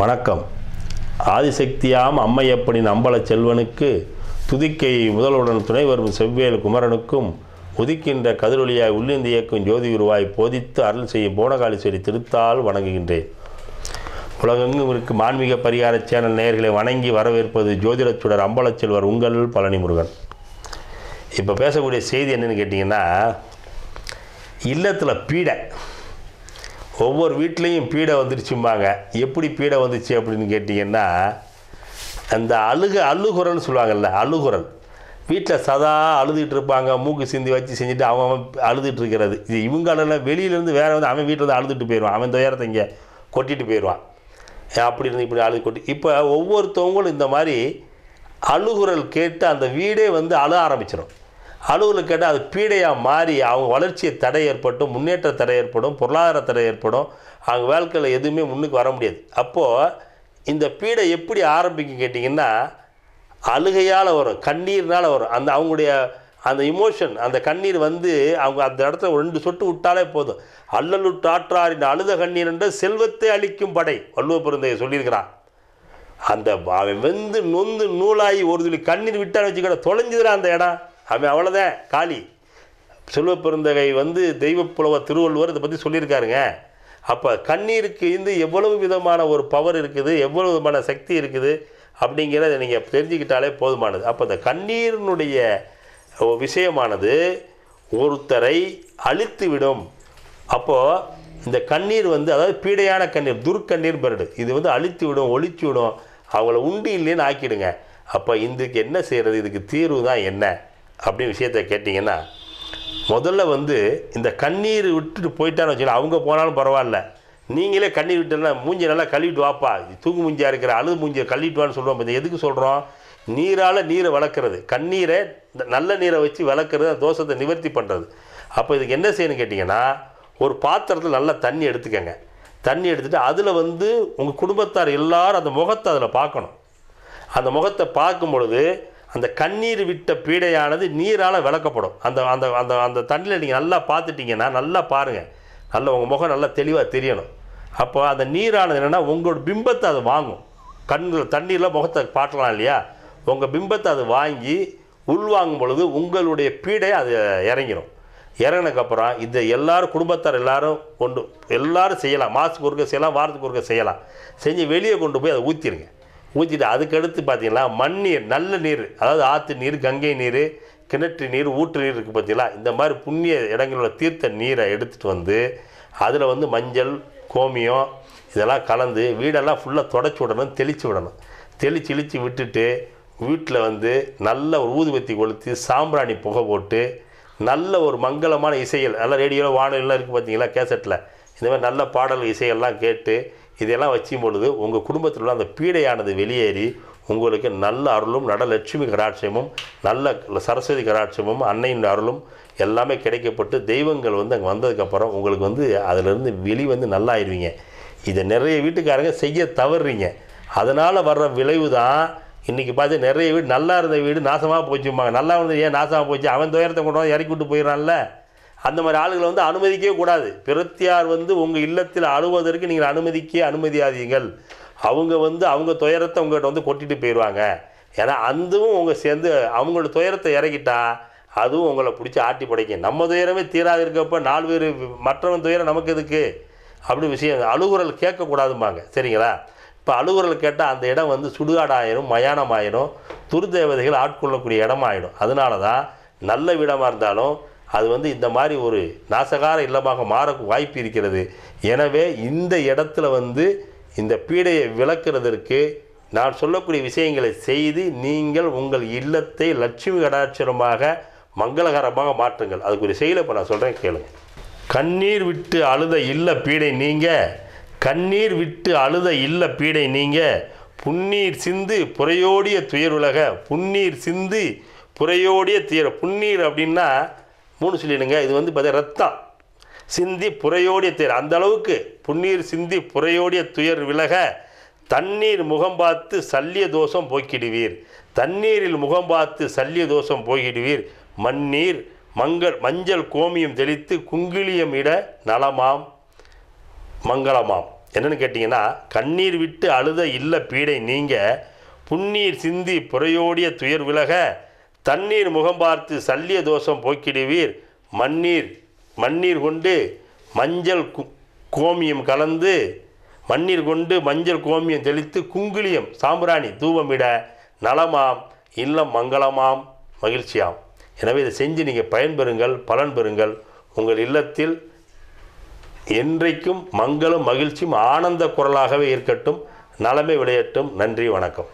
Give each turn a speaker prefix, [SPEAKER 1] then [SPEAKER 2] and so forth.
[SPEAKER 1] வணக்கம் ஆதிசக்தியாம் அம்மையப்பனின் அம்பல செல்வனுக்கு துதிக்கை முதல்வுடன் துணை வரும் செவ்வேல் குமரனுக்கும் உதிக்கின்ற கதிரொலியாய் உள்ளிந்து இயக்கும் ஜோதி உருவாய் போதித்து அருள் செய்யும் போனகாலீஸ்வரி திருத்தால் வணங்குகின்றேன் உலகெங்கும் இருக்கும் மான்மீக பரிகார சேனல் நேர்களை வணங்கி வரவேற்பது ஜோதிடச்சுடர் அம்பலச்செல்வர் உங்கள் பழனி முருகன் இப்போ பேசக்கூடிய செய்தி என்னென்னு கேட்டிங்கன்னா இல்லத்தில் பீடை ஒவ்வொரு வீட்லேயும் பீடை வந்துருச்சும்பாங்க எப்படி பீடை வந்துச்சு அப்படின்னு கேட்டிங்கன்னா அந்த அழுக அழுகுரல்னு சொல்லுவாங்கல்ல அழுகுரல் வீட்டில் சதா அழுதுகிட்டு இருப்பாங்க மூக்கு சிந்தி வச்சு செஞ்சுட்டு அவன் அவன் அழுதுகிட்டு இருக்கிறது இது இவங்க அழல வெளியிலேருந்து வேறு வந்து அவன் வீட்டில் வந்து அழுதுட்டு போயிடுவான் அவன் துயரத்தை இங்கே கொட்டிட்டு போயிடுவான் அப்படி இருந்து இப்படி அழுது கொட்டி இப்போ ஒவ்வொருத்தவங்களும் இந்த மாதிரி அழுகுரல் கேட்டு அந்த வீடே வந்து அழ ஆரம்பிச்சிடும் அலுவலுக்கு கேட்டால் அது பீடையாக மாறி அவங்க வளர்ச்சியை தடை ஏற்பட்டும் முன்னேற்ற தடை ஏற்படும் பொருளாதார தடை ஏற்படும் அவங்க வாழ்க்கையில் எதுவுமே முன்னுக்கு வர முடியாது அப்போது இந்த பீடை எப்படி ஆரம்பிக்கும் கேட்டிங்கன்னா அழுகையால் வரும் கண்ணீர்னால் வரும் அந்த அவங்களுடைய அந்த இமோஷன் அந்த கண்ணீர் வந்து அவங்க அந்த இடத்துல ரெண்டு சொட்டு விட்டாலே போதும் அல்லலுட்டாற்றாரின் அழுத கண்ணீர் என்ற செல்வத்தை அளிக்கும் படை வள்ளுவ பிறந்தையை சொல்லியிருக்கிறான் அந்த அவன் வெந்து நொந்து நூலாகி ஒரு துளி கண்ணீர் விட்டான்னு வச்சுக்கிட்ட தொலைஞ்சுதுடா அந்த இடம் அவன் அவ்வளோதான் காளி செல்வ பெருந்தகை வந்து தெய்வப்புலவ திருவள்ளுவர் இதை பற்றி சொல்லியிருக்காருங்க அப்போ கண்ணீருக்கு இருந்து எவ்வளவு விதமான ஒரு பவர் இருக்குது எவ்வளவு விதமான சக்தி இருக்குது அப்படிங்கிறத நீங்கள் தெரிஞ்சுக்கிட்டாலே போதுமானது அப்போ இந்த கண்ணீரினுடைய விஷயமானது ஒருத்தரை அழித்து விடும் அப்போது இந்த கண்ணீர் வந்து அதாவது பீடையான கண்ணீர் துர்க்கண்ணீர் பெருடு இது வந்து அழித்து விடும் ஒழிச்சு விடும் அவங்கள உண்டு இல்லைன்னு ஆக்கிடுங்க அப்போ இதுக்கு என்ன செய்கிறது இதுக்கு தீர்வு தான் என்ன அப்படின்னு விஷயத்த கேட்டிங்கன்னா முதல்ல வந்து இந்த கண்ணீர் விட்டுட்டு போயிட்டான்னு வச்சுக்கலாம் அவங்க போனாலும் பரவாயில்ல நீங்களே கண்ணீர் விட்டுன்னா மூஞ்சி நல்லா கழுவிட்டு வாப்பா தூங்கு மூஞ்சியாக இருக்கிற அழுது மூஞ்சியை கழுவிட்டுவான்னு சொல்லுவோம் எதுக்கு சொல்கிறோம் நீரால் நீரை வளர்க்குறது கண்ணீரை நல்ல நீரை வச்சு வளர்க்குறது தோஷத்தை நிவர்த்தி பண்ணுறது அப்போ இதுக்கு என்ன செய்யணும்னு கேட்டிங்கன்னா ஒரு பாத்திரத்தில் நல்லா தண்ணி எடுத்துக்கங்க தண்ணி எடுத்துகிட்டு அதில் வந்து உங்கள் குடும்பத்தார் எல்லோரும் அந்த முகத்தை அதில் பார்க்கணும் அந்த முகத்தை பார்க்கும் பொழுது அந்த கண்ணீர் விட்ட பீடையானது நீரால் விளக்கப்படும் அந்த அந்த அந்த அந்த தண்ணியில் நீங்கள் நல்லா பார்த்துட்டிங்கன்னா நல்லா பாருங்கள் நல்லா உங்கள் முகம் நல்லா தெளிவாக தெரியணும் அப்போ அந்த நீரானது என்னென்னா உங்களோட பிம்பத்தை அது வாங்கும் கண்ணில் தண்ணீரில் முகத்தை பார்க்கலாம் இல்லையா உங்கள் பிம்பத்தை அது வாங்கி உள்வாங்கும் பொழுது உங்களுடைய பீடை அது இறங்கிடும் இறங்கினதுக்கப்புறம் இந்த எல்லோரும் குடும்பத்தார் எல்லாரும் கொண்டு எல்லோரும் செய்யலாம் மாதத்துக்கு ஒருக்க செய்யலாம் வாரத்துக்கு ஒருக்க செய்யலாம் செஞ்சு வெளியே கொண்டு போய் அதை ஊற்றிடுங்க ஊற்றிட்டு அதுக்கடுத்து பார்த்தீங்கன்னா மண்ணீர் நல்ல நீர் அதாவது ஆற்று நீர் கங்கை நீர் கிணற்று நீர் ஊற்று நீர் இருக்குது பார்த்தீங்களா இந்த மாதிரி புண்ணிய இடங்களோட தீர்த்த நீரை எடுத்துகிட்டு வந்து அதில் வந்து மஞ்சள் கோமியம் இதெல்லாம் கலந்து வீடெல்லாம் ஃபுல்லாக தொடச்சி விடணும் தெளித்து விடணும் தெளித்து இழித்து விட்டுட்டு வீட்டில் வந்து நல்ல ஒரு ஊதுபத்தி கொளுத்து சாம்பிராணி புகை போட்டு நல்ல ஒரு மங்களமான இசைகள் நல்லா ரேடியோவில் வானொலியெலாம் இருக்குது பார்த்தீங்களா கேசட்டில் இந்த மாதிரி நல்ல பாடல் இசைகள்லாம் கேட்டு இதெல்லாம் வச்சும் பொழுது உங்கள் குடும்பத்தில் உள்ள அந்த பீடையானது வெளியேறி உங்களுக்கு நல்ல அருளும் நடலட்சுமி லட்சுமி நல்ல சரஸ்வதி கடாட்சியமும் அன்னையின் அருளும் எல்லாமே கிடைக்கப்பட்டு தெய்வங்கள் வந்து அங்கே வந்ததுக்கப்புறம் உங்களுக்கு வந்து அதிலிருந்து வெளி வந்து நல்லா ஆயிடுவீங்க இதை நிறைய வீட்டுக்காரங்க செய்ய தவறுறீங்க அதனால் வர்ற விளைவு தான் இன்றைக்கி பார்த்து நிறைய வீடு நல்லா இருந்த வீடு நாசமாக போச்சுமாங்க நல்லா இருந்தது ஏன் நாசமாக போச்சு அவன் துயரத்தை கொண்டு வந்து இறக்கி விட்டு போயிடறான்ல அந்த மாதிரி ஆளுகளை வந்து அனுமதிக்கவே கூடாது பிரத்தியார் வந்து உங்கள் இல்லத்தில் அழுவதற்கு நீங்கள் அனுமதிக்க அனுமதியாதீங்கள் அவங்க வந்து அவங்க துயரத்தை உங்கள்கிட்ட வந்து கொட்டிட்டு போயிடுவாங்க ஏன்னா அதுவும் உங்கள் சேர்ந்து அவங்களோட துயரத்தை இறக்கிட்டா அதுவும் உங்களை பிடிச்சி ஆட்டி படைக்கும் நம்ம துயரமே தீராது இருக்கப்போ நாலு பேர் மற்றவன் துயரம் நமக்கு எதுக்கு அப்படி விஷயம் அழுகுறல் கேட்கக்கூடாதும்பாங்க சரிங்களா இப்போ அழுகுறல் கேட்டால் அந்த இடம் வந்து சுடுகாடாயிரும் மயானம் மயானமாயிரும் துருதேவதைகள் ஆட்கொள்ளக்கூடிய இடமாயிடும் அதனால தான் நல்ல வீடமாக இருந்தாலும் அது வந்து இந்த மாதிரி ஒரு நாசகார இல்லமாக மாற வாய்ப்பு இருக்கிறது எனவே இந்த இடத்துல வந்து இந்த பீடையை விளக்குறதற்கு நான் சொல்லக்கூடிய விஷயங்களை செய்து நீங்கள் உங்கள் இல்லத்தை லட்சுமி கடாட்சரமாக மங்களகரமாக மாற்றுங்கள் அதுக்குரிய செயலை இப்போ நான் சொல்கிறேன் கேளுங்க கண்ணீர் விட்டு அழுத இல்ல பீடை நீங்கள் கண்ணீர் விட்டு அழுத இல்ல பீடை நீங்கள் புன்னீர் சிந்து புறையோடிய துயர் உலக புன்னீர் சிந்து புறையோடிய துயர் புன்னீர் அப்படின்னா மூணு சொல்லிடுங்க இது வந்து பார்த்தீங்கன்னா ரத்தம் சிந்தி புறையோடிய துயர் அந்த அளவுக்கு புன்னீர் சிந்தி புறையோடிய துயர் விலக தண்ணீர் முகம் பார்த்து சல்லிய தோஷம் போக்கிடுவீர் தண்ணீரில் முகம் பார்த்து சல்லிய தோஷம் போக்கிடுவீர் மண்ணீர் மங்கள் மஞ்சள் கோமியம் தெளித்து குங்கிலியம் இட நலமாம் மங்களமாம் என்னென்னு கேட்டிங்கன்னா கண்ணீர் விட்டு அழுத இல்லை பீடை நீங்க புன்னீர் சிந்தி புறையோடிய துயர் விலக தண்ணீர் முகம் பார்த்து சல்லிய தோஷம் போக்கிடுவீர் மண்ணீர் மண்ணீர் கொண்டு மஞ்சள் கோமியம் கலந்து மண்ணீர் கொண்டு மஞ்சள் கோமியம் தெளித்து குங்குளியம் சாம்பிராணி தூவமிட நலமாம் இல்லம் மங்களமாம் மகிழ்ச்சியாம் எனவே இதை செஞ்சு நீங்கள் பயன்பெறுங்கள் பலன் பெறுங்கள் உங்கள் இல்லத்தில் என்றைக்கும் மங்களும் மகிழ்ச்சியும் ஆனந்த குரலாகவே இருக்கட்டும் நலமே விளையட்டும் நன்றி வணக்கம்